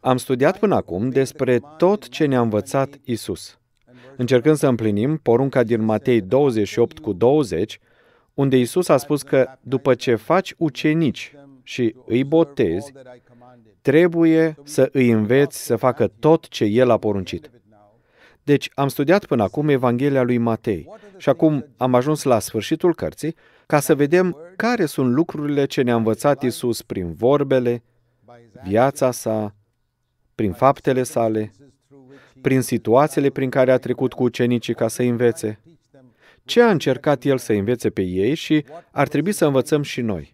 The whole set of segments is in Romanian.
Am studiat până acum despre tot ce ne-a învățat Isus. Încercând să împlinim porunca din Matei 28 cu 20, unde Isus a spus că după ce faci ucenici și îi botezi, trebuie să îi înveți să facă tot ce El a poruncit. Deci am studiat până acum Evanghelia lui Matei și acum am ajuns la sfârșitul cărții ca să vedem care sunt lucrurile ce ne-a învățat Isus prin vorbele, viața sa, prin faptele sale, prin situațiile prin care a trecut cu ucenicii ca să învețe. Ce a încercat el să învețe pe ei și ar trebui să învățăm și noi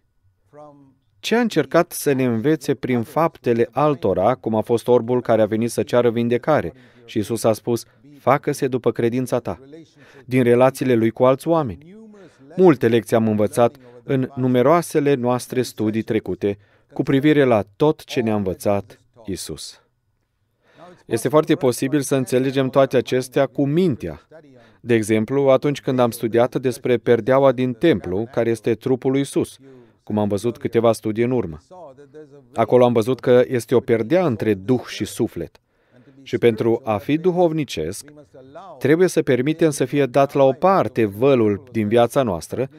ce a încercat să ne învețe prin faptele altora, cum a fost orbul care a venit să ceară vindecare. Și Isus a spus, facă-se după credința ta, din relațiile lui cu alți oameni. Multe lecții am învățat în numeroasele noastre studii trecute cu privire la tot ce ne-a învățat Isus. Este foarte posibil să înțelegem toate acestea cu mintea. De exemplu, atunci când am studiat despre perdeaua din templu, care este trupul lui Isus, cum am văzut câteva studii în urmă. Acolo am văzut că este o perdea între duh și suflet. Și pentru a fi duhovnicesc, trebuie să permitem să fie dat la o parte vălul din viața noastră,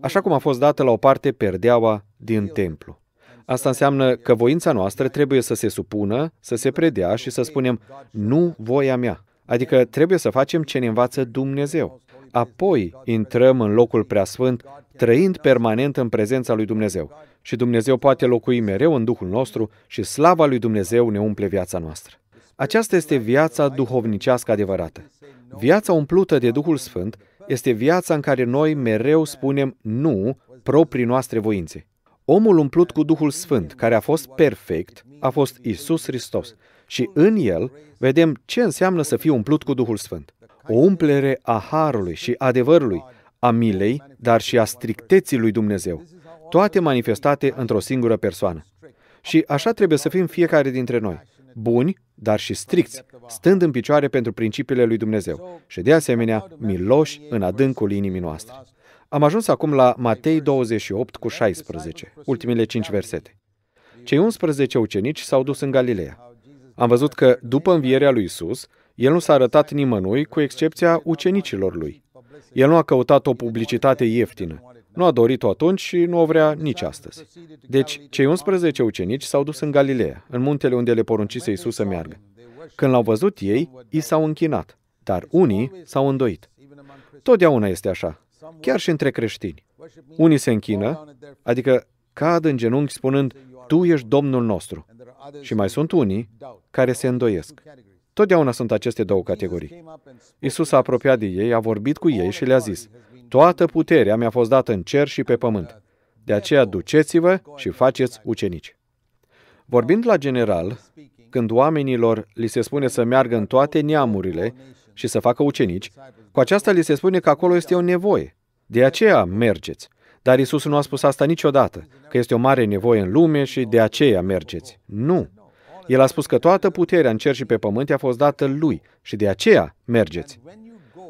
așa cum a fost dată la o parte perdeaua din templu. Asta înseamnă că voința noastră trebuie să se supună, să se predea și să spunem, nu voia mea. Adică trebuie să facem ce ne învață Dumnezeu. Apoi intrăm în locul preasfânt trăind permanent în prezența lui Dumnezeu. Și Dumnezeu poate locui mereu în Duhul nostru și slava lui Dumnezeu ne umple viața noastră. Aceasta este viața duhovnicească adevărată. Viața umplută de Duhul Sfânt este viața în care noi mereu spunem nu proprii noastre voințe. Omul umplut cu Duhul Sfânt, care a fost perfect, a fost Isus Hristos. Și în el vedem ce înseamnă să fii umplut cu Duhul Sfânt. O umplere a harului și adevărului a milei, dar și a stricteții lui Dumnezeu, toate manifestate într-o singură persoană. Și așa trebuie să fim fiecare dintre noi, buni, dar și stricți, stând în picioare pentru principiile lui Dumnezeu și, de asemenea, miloși în adâncul inimii noastre. Am ajuns acum la Matei 28 cu 16, ultimele cinci versete. Cei 11 ucenici s-au dus în Galileea. Am văzut că, după învierea lui Isus, el nu s-a arătat nimănui, cu excepția ucenicilor lui. El nu a căutat o publicitate ieftină. Nu a dorit-o atunci și nu o vrea nici astăzi. Deci, cei 11 ucenici s-au dus în Galileea, în muntele unde le poruncise Isus să meargă. Când l-au văzut ei, i s-au închinat, dar unii s-au îndoit. Totdeauna este așa, chiar și între creștini. Unii se închină, adică cad în genunchi spunând, Tu ești Domnul nostru. Și mai sunt unii care se îndoiesc. Totdeauna sunt aceste două categorii. Isus a apropiat de ei, a vorbit cu ei și le-a zis, Toată puterea mi-a fost dată în cer și pe pământ. De aceea duceți-vă și faceți ucenici. Vorbind la general, când oamenilor li se spune să meargă în toate neamurile și să facă ucenici, cu aceasta li se spune că acolo este o nevoie. De aceea mergeți. Dar Isus nu a spus asta niciodată, că este o mare nevoie în lume și de aceea mergeți. Nu! El a spus că toată puterea în cer și pe pământ a fost dată lui și de aceea mergeți.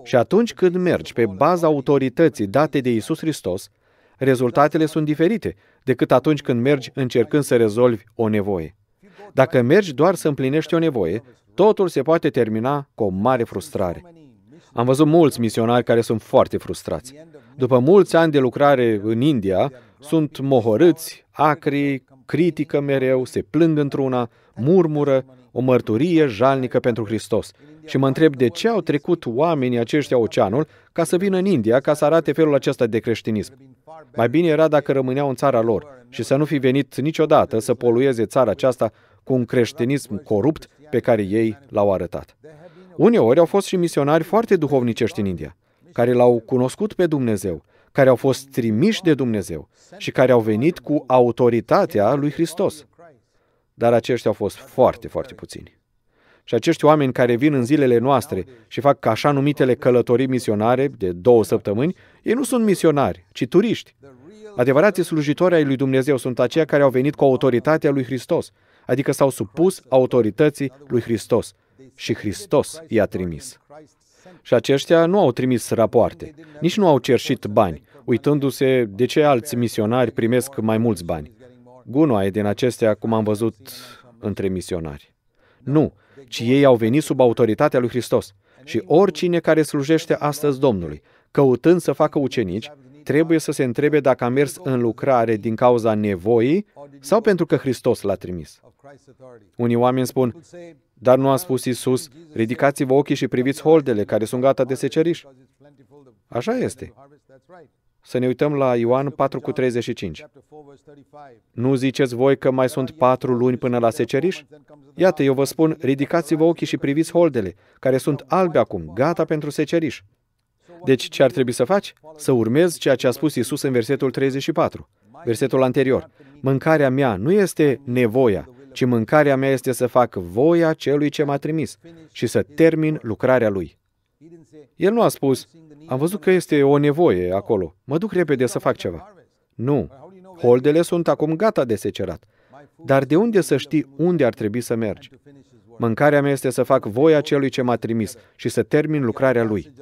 Și atunci când mergi pe baza autorității date de Isus Hristos, rezultatele sunt diferite decât atunci când mergi încercând să rezolvi o nevoie. Dacă mergi doar să împlinești o nevoie, totul se poate termina cu o mare frustrare. Am văzut mulți misionari care sunt foarte frustrați. După mulți ani de lucrare în India, sunt mohorâți, acri, critică mereu, se plâng într-una, murmură, o mărturie jalnică pentru Hristos. Și mă întreb de ce au trecut oamenii aceștia oceanul ca să vină în India ca să arate felul acesta de creștinism. Mai bine era dacă rămâneau în țara lor și să nu fi venit niciodată să polueze țara aceasta cu un creștinism corupt pe care ei l-au arătat. Uneori au fost și misionari foarte duhovnicești în India, care l-au cunoscut pe Dumnezeu care au fost trimiși de Dumnezeu și care au venit cu autoritatea lui Hristos. Dar aceștia au fost foarte, foarte puțini. Și acești oameni care vin în zilele noastre și fac așa numitele călătorii misionare de două săptămâni, ei nu sunt misionari, ci turiști. Adevărații slujitori ai lui Dumnezeu sunt aceia care au venit cu autoritatea lui Hristos, adică s-au supus autorității lui Hristos. Și Hristos i-a trimis. Și aceștia nu au trimis rapoarte, nici nu au cerșit bani, uitându-se de ce alți misionari primesc mai mulți bani. Gunoaie din acestea, cum am văzut între misionari. Nu, ci ei au venit sub autoritatea lui Hristos. Și oricine care slujește astăzi Domnului, căutând să facă ucenici, trebuie să se întrebe dacă a mers în lucrare din cauza nevoii sau pentru că Hristos l-a trimis. Unii oameni spun, dar nu a spus Isus, ridicați-vă ochii și priviți holdele care sunt gata de seceriș. Așa este. Să ne uităm la Ioan 4 cu 35. Nu ziceți voi că mai sunt patru luni până la seceriș? Iată, eu vă spun, ridicați-vă ochii și priviți holdele, care sunt albe acum, gata pentru seceriș. Deci ce ar trebui să faci? Să urmezi ceea ce a spus Isus în versetul 34, versetul anterior. Mâncarea mea nu este nevoia, ci mâncarea mea este să fac voia celui ce m-a trimis și să termin lucrarea lui. El nu a spus, am văzut că este o nevoie acolo. Mă duc repede să fac ceva. Nu. Holdele sunt acum gata de secerat. Dar de unde să știi unde ar trebui să mergi? Mâncarea mea este să fac voia celui ce m-a trimis și să termin lucrarea lui.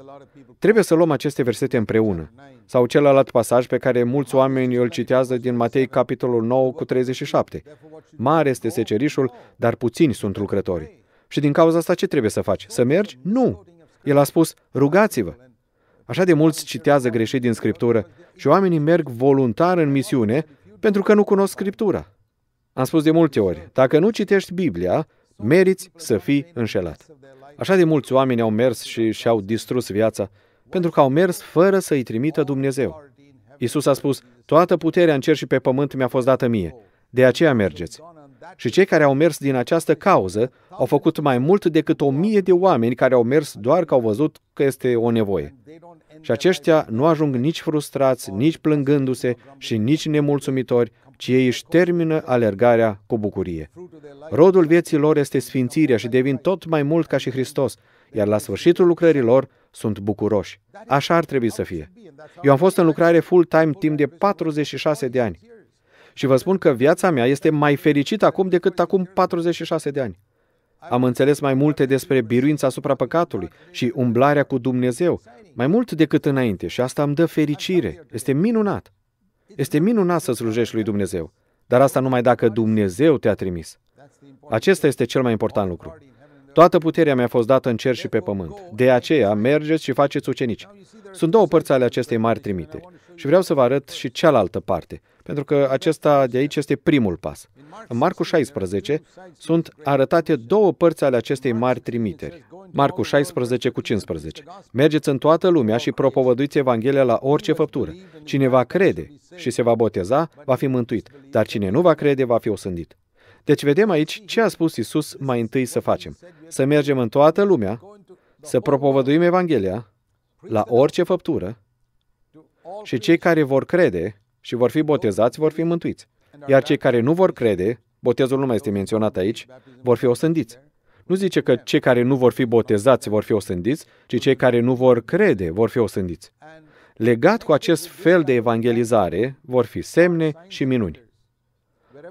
Trebuie să luăm aceste versete împreună. Sau celălalt pasaj pe care mulți oameni îl citează din Matei, capitolul 9, cu 37. Mare este secerișul, dar puțini sunt lucrători. Și din cauza asta ce trebuie să faci? Să mergi? Nu! El a spus, rugați-vă. Așa de mulți citează greșit din Scriptură și oamenii merg voluntar în misiune pentru că nu cunosc Scriptura. Am spus de multe ori, dacă nu citești Biblia, meriți să fii înșelat. Așa de mulți oameni au mers și și-au distrus viața pentru că au mers fără să-i trimită Dumnezeu. Isus a spus, toată puterea în cer și pe pământ mi-a fost dată mie, de aceea mergeți. Și cei care au mers din această cauză au făcut mai mult decât o mie de oameni care au mers doar că au văzut că este o nevoie. Și aceștia nu ajung nici frustrați, nici plângându-se și nici nemulțumitori, ci ei își termină alergarea cu bucurie. Rodul vieții lor este sfințirea și devin tot mai mult ca și Hristos, iar la sfârșitul lucrărilor sunt bucuroși. Așa ar trebui să fie. Eu am fost în lucrare full-time timp de 46 de ani. Și vă spun că viața mea este mai fericită acum decât acum 46 de ani. Am înțeles mai multe despre biruința asupra păcatului și umblarea cu Dumnezeu, mai mult decât înainte, și asta îmi dă fericire. Este minunat. Este minunat să slujești lui Dumnezeu, dar asta numai dacă Dumnezeu te-a trimis. Acesta este cel mai important lucru. Toată puterea mi-a fost dată în cer și pe pământ. De aceea, mergeți și faceți ucenici. Sunt două părți ale acestei mari trimiteri. Și vreau să vă arăt și cealaltă parte pentru că acesta de aici este primul pas. În Marcu 16 sunt arătate două părți ale acestei mari trimiteri. Marcu 16 cu 15. Mergeți în toată lumea și propovăduiți Evanghelia la orice făptură. Cine va crede și se va boteza, va fi mântuit, dar cine nu va crede, va fi osândit. Deci vedem aici ce a spus Isus mai întâi să facem. Să mergem în toată lumea, să propovăduim Evanghelia la orice făptură și cei care vor crede și vor fi botezați, vor fi mântuiți. Iar cei care nu vor crede, botezul nu mai este menționat aici, vor fi osândiți. Nu zice că cei care nu vor fi botezați vor fi osândiți, ci cei care nu vor crede vor fi osândiți. Legat cu acest fel de evangelizare, vor fi semne și minuni.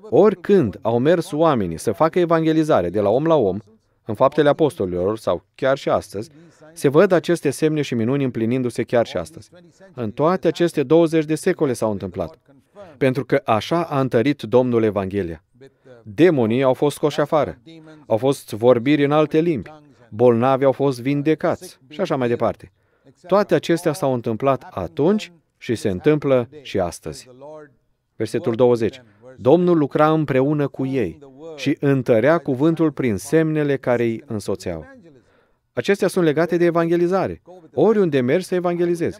Oricând au mers oamenii să facă evangelizare de la om la om, în faptele apostolilor, sau chiar și astăzi, se văd aceste semne și minuni împlinindu-se chiar și astăzi. În toate aceste 20 de secole s-au întâmplat. Pentru că așa a întărit Domnul Evanghelia. Demonii au fost scoși afară, au fost vorbiri în alte limbi, bolnavi au fost vindecați și așa mai departe. Toate acestea s-au întâmplat atunci și se întâmplă și astăzi. Versetul 20. Domnul lucra împreună cu ei și întărea cuvântul prin semnele care îi însoțeau. Acestea sunt legate de evangelizare. Oriunde mergi să evangelizezi.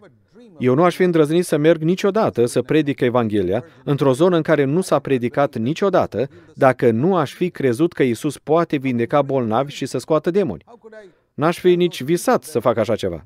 Eu nu aș fi îndrăznit să merg niciodată să predic Evanghelia într-o zonă în care nu s-a predicat niciodată dacă nu aș fi crezut că Isus poate vindeca bolnavi și să scoată demoni. N-aș fi nici visat să fac așa ceva.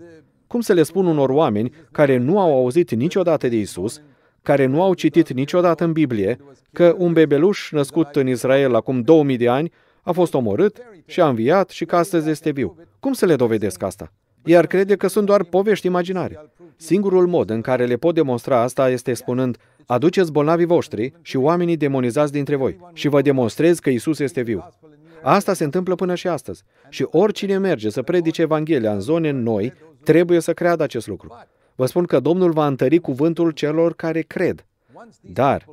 Cum să le spun unor oameni care nu au auzit niciodată de Isus care nu au citit niciodată în Biblie că un bebeluș născut în Israel acum 2000 de ani a fost omorât și a înviat și că astăzi este viu. Cum să le dovedesc asta? Iar crede că sunt doar povești imaginare. Singurul mod în care le pot demonstra asta este spunând, aduceți bolnavii voștri și oamenii demonizați dintre voi și vă demonstrez că Isus este viu. Asta se întâmplă până și astăzi. Și oricine merge să predice Evanghelia în zone noi, trebuie să creadă acest lucru. Vă spun că Domnul va întări cuvântul celor care cred. Dar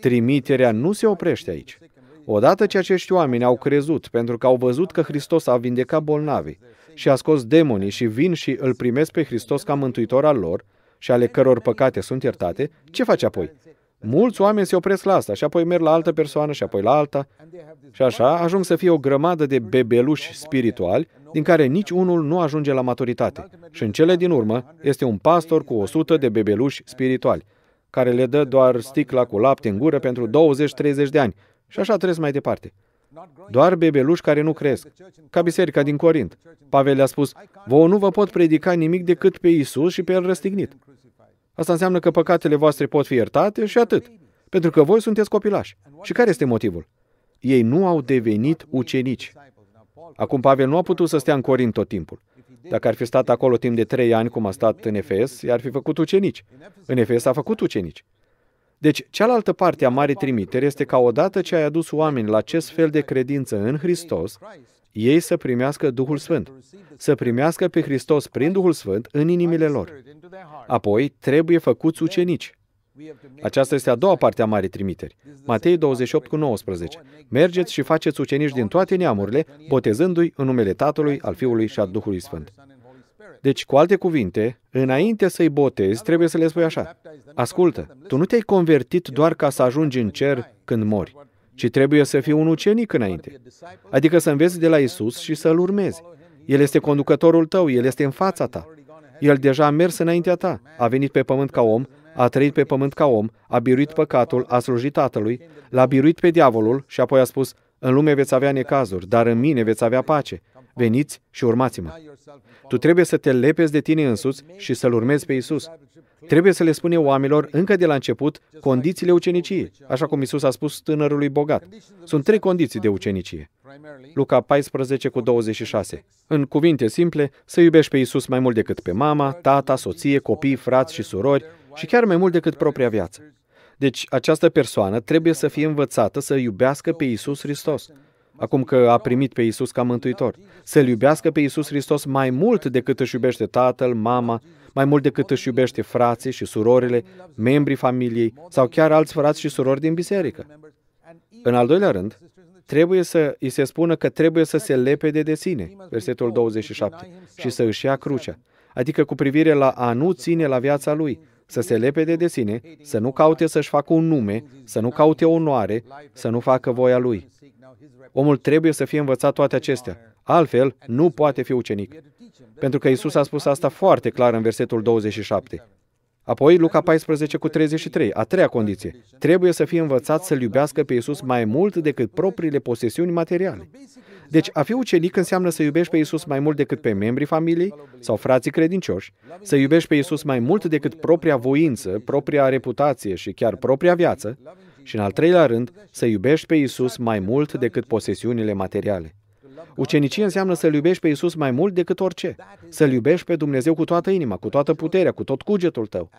trimiterea nu se oprește aici. Odată ce acești oameni au crezut pentru că au văzut că Hristos a vindecat bolnavii și a scos demonii și vin și îl primesc pe Hristos ca mântuitor al lor și ale căror păcate sunt iertate, ce face apoi? Mulți oameni se opresc la asta și apoi merg la altă persoană și apoi la alta și așa ajung să fie o grămadă de bebeluși spirituali din care nici unul nu ajunge la maturitate. Și în cele din urmă este un pastor cu 100 de bebeluși spirituali care le dă doar sticla cu lapte în gură pentru 20-30 de ani și așa trăiesc mai departe. Doar bebeluși care nu cresc. Ca biserica din Corint. Pavel le-a spus, vouă nu vă pot predica nimic decât pe Isus și pe El răstignit. Asta înseamnă că păcatele voastre pot fi iertate și atât. Pentru că voi sunteți copilași. Și care este motivul? Ei nu au devenit ucenici. Acum Pavel nu a putut să stea în Corint tot timpul. Dacă ar fi stat acolo timp de trei ani, cum a stat în Efes, i-ar fi făcut ucenici. În Efes a făcut ucenici. Deci, cealaltă parte a Marii Trimiteri este ca odată ce ai adus oameni la acest fel de credință în Hristos, ei să primească Duhul Sfânt, să primească pe Hristos prin Duhul Sfânt în inimile lor. Apoi trebuie făcuți ucenici. Aceasta este a doua parte a Marii Trimiteri. Matei 28 cu 19. Mergeți și faceți ucenici din toate neamurile, botezându-i în numele Tatălui, al Fiului și al Duhului Sfânt. Deci, cu alte cuvinte, înainte să-i botezi, trebuie să le spui așa. Ascultă, tu nu te-ai convertit doar ca să ajungi în cer când mori ci trebuie să fii un ucenic înainte. Adică să înveți de la Isus și să-L urmezi. El este conducătorul tău, El este în fața ta. El deja a mers înaintea ta, a venit pe pământ ca om, a trăit pe pământ ca om, a biruit păcatul, a slujit Tatălui, l-a biruit pe diavolul și apoi a spus, în lume veți avea necazuri, dar în mine veți avea pace. Veniți și urmați-mă. Tu trebuie să te lepezi de tine însuți și să-L urmezi pe Isus. Trebuie să le spune oamenilor încă de la început condițiile uceniciei, așa cum Isus a spus tânărului bogat. Sunt trei condiții de ucenicie. Luca 14 cu 26. În cuvinte simple, să iubești pe Isus mai mult decât pe mama, tata, soție, copii, frați și surori și chiar mai mult decât propria viață. Deci, această persoană trebuie să fie învățată să iubească pe Isus Hristos acum că a primit pe Isus ca mântuitor. Să-L iubească pe Isus Hristos mai mult decât își iubește tatăl, mama, mai mult decât își iubește frații și surorile, membrii familiei sau chiar alți frați și surori din biserică. În al doilea rând, trebuie să îi se spună că trebuie să se lepede de sine, versetul 27, și să își ia crucea, adică cu privire la a nu ține la viața lui, să se lepede de sine, să nu caute să-și facă un nume, să nu caute onoare, să nu facă voia lui. Omul trebuie să fie învățat toate acestea. Altfel, nu poate fi ucenic. Pentru că Isus a spus asta foarte clar în versetul 27. Apoi, Luca 14 cu 33, a treia condiție. Trebuie să fie învățat să-L iubească pe Isus mai mult decât propriile posesiuni materiale. Deci, a fi ucenic înseamnă să iubești pe Isus mai mult decât pe membrii familiei sau frații credincioși, să iubești pe Isus mai mult decât propria voință, propria reputație și chiar propria viață, și, în al treilea rând, să iubești pe Isus mai mult decât posesiunile materiale. Ucenicie înseamnă să-L iubești pe Isus mai mult decât orice. Să-L iubești pe Dumnezeu cu toată inima, cu toată puterea, cu tot cugetul tău.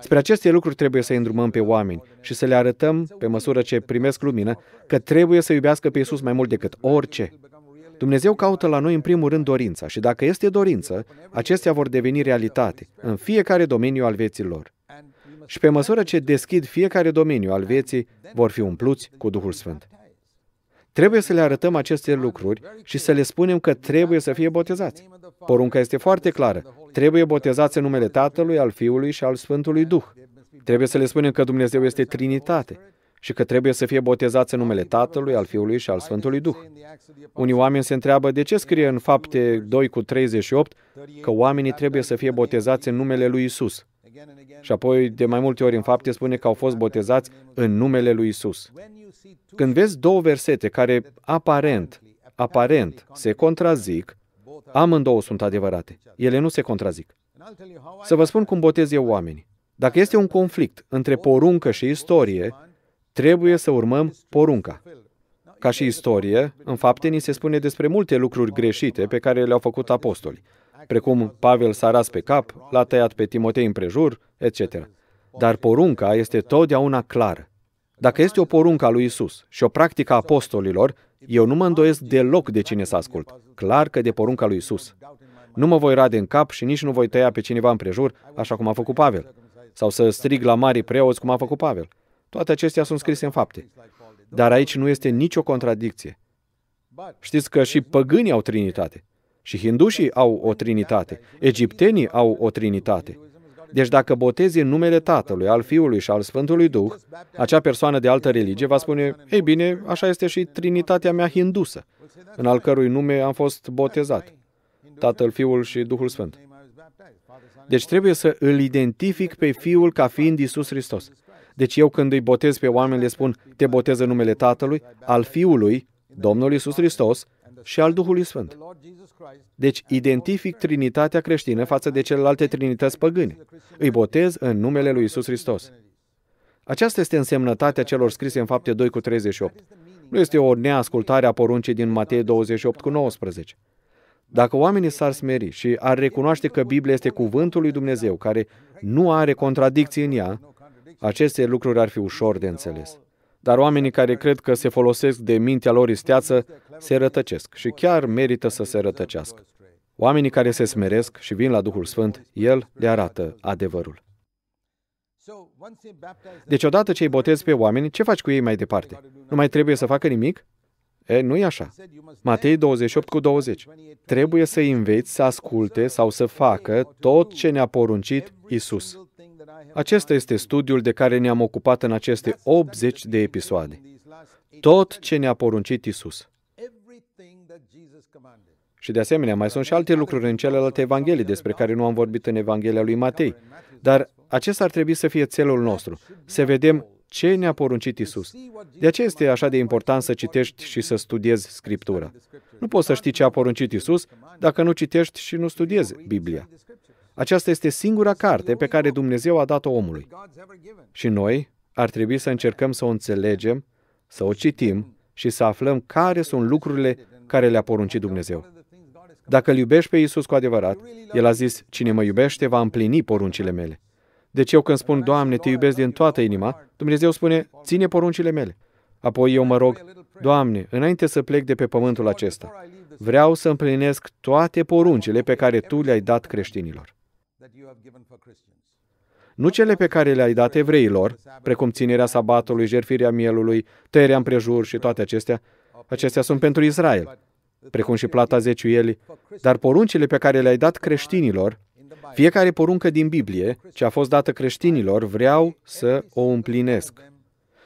Spre aceste lucruri trebuie să îndrumăm pe oameni și să le arătăm, pe măsură ce primesc lumină, că trebuie să iubească pe Isus mai mult decât orice. Dumnezeu caută la noi în primul rând dorința și dacă este dorință, acestea vor deveni realitate în fiecare domeniu al vieții lor. Și pe măsură ce deschid fiecare domeniu al vieții, vor fi umpluți cu Duhul Sfânt. Trebuie să le arătăm aceste lucruri și să le spunem că trebuie să fie botezați. Porunca este foarte clară. Trebuie botezați în numele Tatălui, al Fiului și al Sfântului Duh. Trebuie să le spunem că Dumnezeu este Trinitate și că trebuie să fie botezați în numele Tatălui, al Fiului și al Sfântului Duh. Unii oameni se întreabă de ce scrie în fapte 2 cu 38 că oamenii trebuie să fie botezați în numele lui Isus. Și apoi, de mai multe ori în fapte, spune că au fost botezați în numele lui Isus. Când vezi două versete care aparent, aparent se contrazic, amândouă sunt adevărate. Ele nu se contrazic. Să vă spun cum botez eu oamenii. Dacă este un conflict între poruncă și istorie, trebuie să urmăm porunca. Ca și istorie, în fapte ni se spune despre multe lucruri greșite pe care le-au făcut apostolii precum Pavel s-a ras pe cap, l-a tăiat pe Timotei în prejur, etc. Dar porunca este totdeauna clară. Dacă este o poruncă a lui Isus și o practică a apostolilor, eu nu mă îndoiesc deloc de cine să ascult. Clar că de porunca lui Isus. Nu mă voi rade în cap și nici nu voi tăia pe cineva în prejur, așa cum a făcut Pavel. Sau să strig la mari preoți, cum a făcut Pavel. Toate acestea sunt scrise în fapte. Dar aici nu este nicio contradicție. Știți că și păgânii au trinitate. Și hindușii au o trinitate, egiptenii au o trinitate. Deci dacă botezi în numele Tatălui, al Fiului și al Sfântului Duh, acea persoană de altă religie va spune, ei bine, așa este și trinitatea mea hindusă, în al cărui nume am fost botezat. Tatăl, Fiul și Duhul Sfânt. Deci trebuie să îl identific pe Fiul ca fiind Isus Hristos. Deci eu când îi botez pe oameni le spun, te botez în numele Tatălui, al Fiului, Domnul Isus Hristos și al Duhului Sfânt. Deci, identific Trinitatea creștină față de celelalte Trinități păgâni. Îi botez în numele lui Isus Hristos. Aceasta este însemnătatea celor scrise în fapte 2 cu 38. Nu este o neascultare a poruncii din Matei 28 cu 19. Dacă oamenii s-ar smeri și ar recunoaște că Biblia este cuvântul lui Dumnezeu, care nu are contradicții în ea, aceste lucruri ar fi ușor de înțeles. Dar oamenii care cred că se folosesc de mintea lor isteață se rătăcesc și chiar merită să se rătăcească. Oamenii care se smeresc și vin la Duhul Sfânt, El le arată adevărul. Deci odată ce îi botezi pe oameni, ce faci cu ei mai departe? Nu mai trebuie să facă nimic? E, nu e așa. Matei 28 cu 20. Trebuie să înveți să asculte sau să facă tot ce ne-a poruncit Isus. Acesta este studiul de care ne-am ocupat în aceste 80 de episoade. Tot ce ne-a poruncit Isus. Și de asemenea, mai sunt și alte lucruri în celelalte evanghelii despre care nu am vorbit în Evanghelia lui Matei. Dar acesta ar trebui să fie țelul nostru, să vedem ce ne-a poruncit Isus. De aceea este așa de important să citești și să studiezi Scriptura. Nu poți să știi ce a poruncit Isus dacă nu citești și nu studiezi Biblia. Aceasta este singura carte pe care Dumnezeu a dat-o omului. Și noi ar trebui să încercăm să o înțelegem, să o citim și să aflăm care sunt lucrurile care le-a poruncit Dumnezeu. Dacă îl iubești pe Isus cu adevărat, El a zis, cine mă iubește va împlini poruncile mele. Deci eu când spun, Doamne, te iubesc din toată inima, Dumnezeu spune, ține poruncile mele. Apoi eu mă rog, Doamne, înainte să plec de pe pământul acesta, vreau să împlinesc toate poruncile pe care Tu le-ai dat creștinilor. Nu cele pe care le-ai dat evreilor, precum ținerea sabatului, jerfirea mielului, tăierea împrejur și toate acestea, acestea sunt pentru Israel, precum și plata zeciuielii, dar poruncile pe care le-ai dat creștinilor, fiecare poruncă din Biblie ce a fost dată creștinilor, vreau să o împlinesc.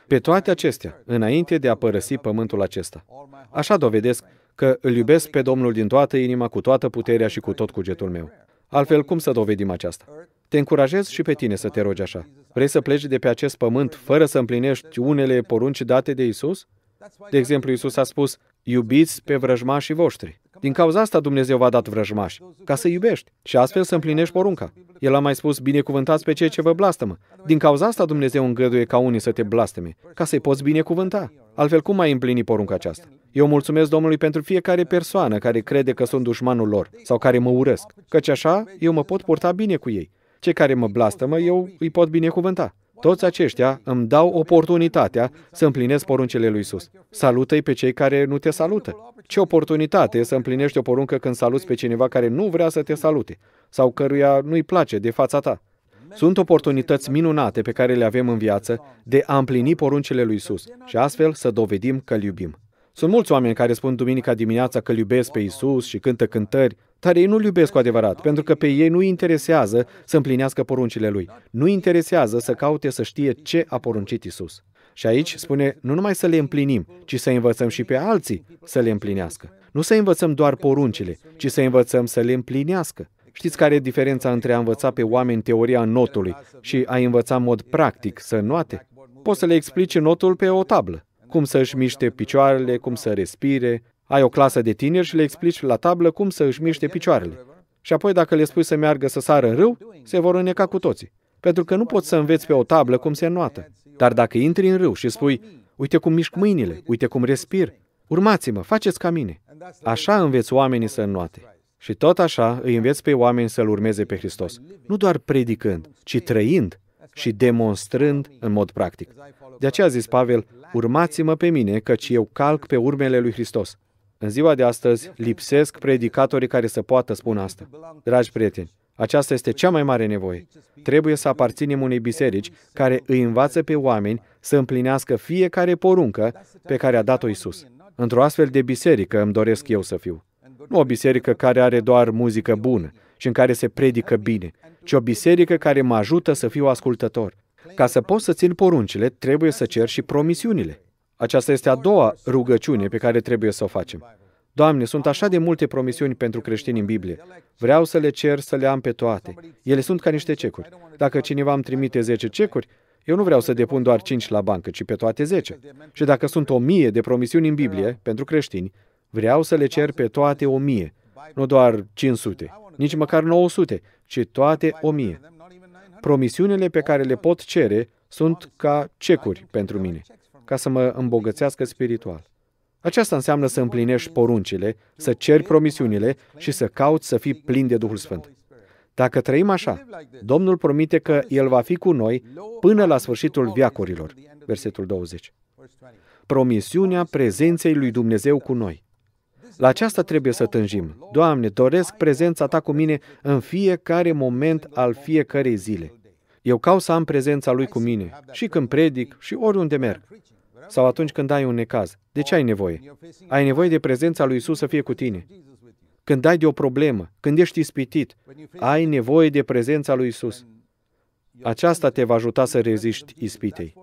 Pe toate acestea, înainte de a părăsi pământul acesta. Așa dovedesc că îl iubesc pe Domnul din toată inima, cu toată puterea și cu tot cugetul meu. Altfel, cum să dovedim aceasta? Te încurajez și pe tine să te rogi așa. Vrei să pleci de pe acest pământ fără să împlinești unele porunci date de Isus? De exemplu, Isus a spus, iubiți pe vrăjmașii voștri. Din cauza asta Dumnezeu v-a dat vrăjmași, ca să iubești și astfel să împlinești porunca. El a mai spus, binecuvântați pe cei ce vă blastămă. Din cauza asta Dumnezeu îngăduie ca unii să te blasteme, ca să-i poți binecuvânta. Altfel, cum mai împlini porunca aceasta? Eu mulțumesc Domnului pentru fiecare persoană care crede că sunt dușmanul lor sau care mă urăsc, căci așa eu mă pot purta bine cu ei. Cei care mă blastămă, eu îi pot binecuvânta. Toți aceștia îmi dau oportunitatea să împlinesc poruncele lui Isus. Salută-i pe cei care nu te salută. Ce oportunitate e să împlinești o poruncă când saluți pe cineva care nu vrea să te salute sau căruia nu-i place de fața ta. Sunt oportunități minunate pe care le avem în viață de a împlini poruncile lui Isus și astfel să dovedim că îl iubim. Sunt mulți oameni care spun duminica dimineața că îl iubesc pe Isus și cântă cântări, dar ei nu-L iubesc cu adevărat, pentru că pe ei nu interesează să împlinească poruncile Lui. Nu interesează să caute să știe ce a poruncit Isus. Și aici spune nu numai să le împlinim, ci să învățăm și pe alții să le împlinească. Nu să învățăm doar poruncile, ci să învățăm să le împlinească. Știți care e diferența între a învăța pe oameni teoria notului și a învăța în mod practic să noate? Poți să le explici notul pe o tablă, cum să-și miște picioarele, cum să respire, ai o clasă de tineri și le explici la tablă cum să își miște picioarele. Și apoi dacă le spui să meargă să sară în râu, se vor înneca cu toții. Pentru că nu poți să înveți pe o tablă cum se înnoată. Dar dacă intri în râu și spui, uite cum mișc mâinile, uite cum respir, urmați-mă, faceți ca mine. Așa înveți oamenii să înnoate. Și tot așa îi înveți pe oameni să-L urmeze pe Hristos. Nu doar predicând, ci trăind și demonstrând în mod practic. De aceea a zis Pavel, urmați-mă pe mine, căci eu calc pe urmele lui Hristos. În ziua de astăzi lipsesc predicatorii care să poată spune asta. Dragi prieteni, aceasta este cea mai mare nevoie. Trebuie să aparținem unei biserici care îi învață pe oameni să împlinească fiecare poruncă pe care a dat-o Isus. Într-o astfel de biserică îmi doresc eu să fiu. Nu o biserică care are doar muzică bună și în care se predică bine, ci o biserică care mă ajută să fiu ascultător. Ca să pot să țin poruncile, trebuie să cer și promisiunile. Aceasta este a doua rugăciune pe care trebuie să o facem. Doamne, sunt așa de multe promisiuni pentru creștini în Biblie. Vreau să le cer să le am pe toate. Ele sunt ca niște cecuri. Dacă cineva îmi trimite 10 cecuri, eu nu vreau să depun doar 5 la bancă, ci pe toate 10. Și dacă sunt o mie de promisiuni în Biblie pentru creștini, vreau să le cer pe toate o mie, nu doar 500, nici măcar 900, ci toate o mie. Promisiunile pe care le pot cere sunt ca cecuri pentru mine ca să mă îmbogățească spiritual. Aceasta înseamnă să împlinești poruncile, să ceri promisiunile și să cauți să fii plin de Duhul Sfânt. Dacă trăim așa, Domnul promite că El va fi cu noi până la sfârșitul viacurilor. Versetul 20. Promisiunea prezenței lui Dumnezeu cu noi. La aceasta trebuie să tânjim. Doamne, doresc prezența Ta cu mine în fiecare moment al fiecărei zile. Eu caut să am prezența Lui cu mine, și când predic, și oriunde merg sau atunci când ai un necaz. De ce ai nevoie? Ai nevoie de prezența lui Isus să fie cu tine. Când ai de o problemă, când ești ispitit, ai nevoie de prezența lui Isus. Aceasta te va ajuta să reziști ispitei.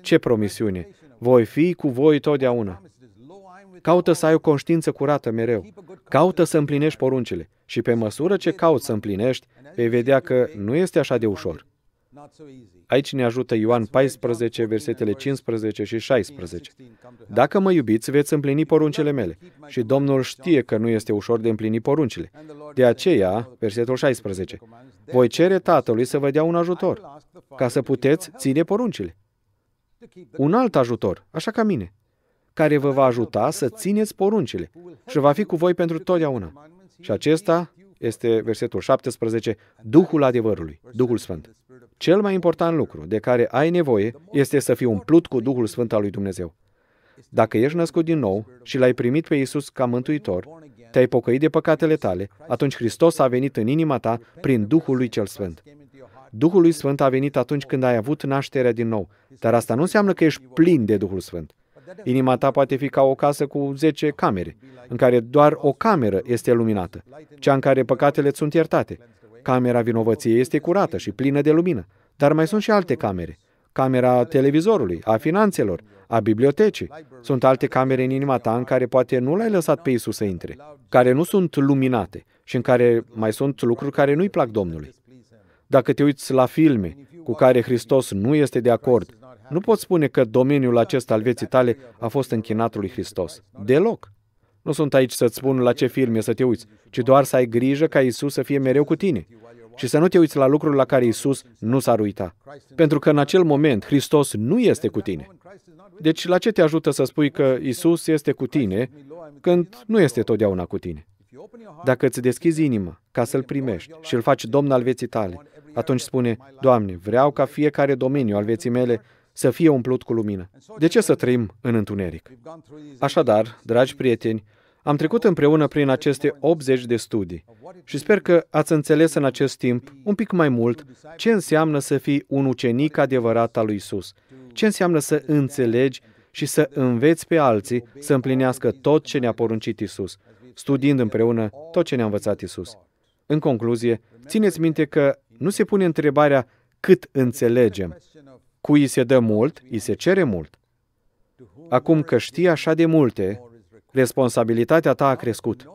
Ce promisiune! Voi fi cu voi totdeauna. Caută să ai o conștiință curată mereu. Caută să împlinești poruncile. Și pe măsură ce cauți să împlinești, vei vedea că nu este așa de ușor. Aici ne ajută Ioan 14, versetele 15 și 16. Dacă mă iubiți, veți împlini poruncile mele. Și Domnul știe că nu este ușor de împlini poruncile. De aceea, versetul 16, voi cere Tatălui să vă dea un ajutor, ca să puteți ține poruncile. Un alt ajutor, așa ca mine, care vă va ajuta să țineți poruncile și va fi cu voi pentru totdeauna. Și acesta este versetul 17, Duhul adevărului, Duhul Sfânt. Cel mai important lucru de care ai nevoie este să fii umplut cu Duhul Sfânt al lui Dumnezeu. Dacă ești născut din nou și l-ai primit pe Isus ca mântuitor, te-ai pocăit de păcatele tale, atunci Hristos a venit în inima ta prin Duhul lui cel Sfânt. Duhul lui Sfânt a venit atunci când ai avut nașterea din nou, dar asta nu înseamnă că ești plin de Duhul Sfânt. Inima ta poate fi ca o casă cu 10 camere, în care doar o cameră este luminată, cea în care păcatele sunt iertate. Camera vinovăției este curată și plină de lumină, dar mai sunt și alte camere. Camera televizorului, a finanțelor, a bibliotecii. Sunt alte camere în inima ta în care poate nu l-ai lăsat pe Isus să intre, care nu sunt luminate și în care mai sunt lucruri care nu-i plac Domnului. Dacă te uiți la filme cu care Hristos nu este de acord, nu pot spune că domeniul acesta al vieții tale a fost închinat lui Hristos. Deloc. Nu sunt aici să-ți spun la ce filme să te uiți, ci doar să ai grijă ca Isus să fie mereu cu tine și să nu te uiți la lucruri la care Isus nu s-ar uita. Pentru că în acel moment Hristos nu este cu tine. Deci la ce te ajută să spui că Isus este cu tine când nu este totdeauna cu tine? Dacă îți deschizi inima ca să-L primești și îl faci domn al vieții tale, atunci spune, Doamne, vreau ca fiecare domeniu al vieții mele să fie umplut cu lumină. De ce să trăim în întuneric? Așadar, dragi prieteni, am trecut împreună prin aceste 80 de studii și sper că ați înțeles în acest timp un pic mai mult ce înseamnă să fii un ucenic adevărat al lui Isus, ce înseamnă să înțelegi și să înveți pe alții să împlinească tot ce ne-a poruncit Isus, studiind împreună tot ce ne-a învățat Isus. În concluzie, țineți minte că nu se pune întrebarea cât înțelegem, Cui îi se dă mult, îi se cere mult. Acum că știi așa de multe, responsabilitatea ta a crescut.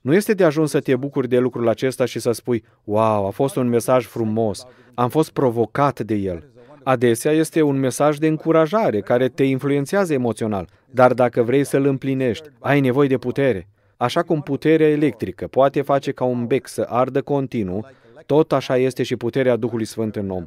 Nu este de ajuns să te bucuri de lucrul acesta și să spui, wow, a fost un mesaj frumos, am fost provocat de el. Adesea este un mesaj de încurajare care te influențează emoțional, dar dacă vrei să-l împlinești, ai nevoie de putere. Așa cum puterea electrică poate face ca un bec să ardă continuu, tot așa este și puterea Duhului Sfânt în om.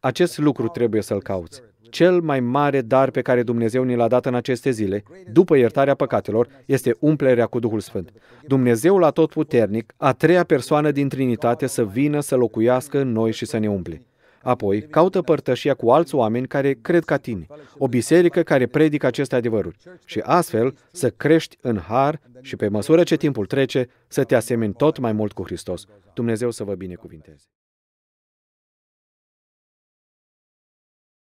Acest lucru trebuie să-l cauți. Cel mai mare dar pe care Dumnezeu ni l-a dat în aceste zile, după iertarea păcatelor, este umplerea cu Duhul Sfânt. Dumnezeu la tot puternic, a treia persoană din Trinitate să vină să locuiască în noi și să ne umple. Apoi, caută părtășia cu alți oameni care cred ca tine, o biserică care predică aceste adevăruri și astfel să crești în har și pe măsură ce timpul trece să te asemeni tot mai mult cu Hristos. Dumnezeu să vă binecuvinteze.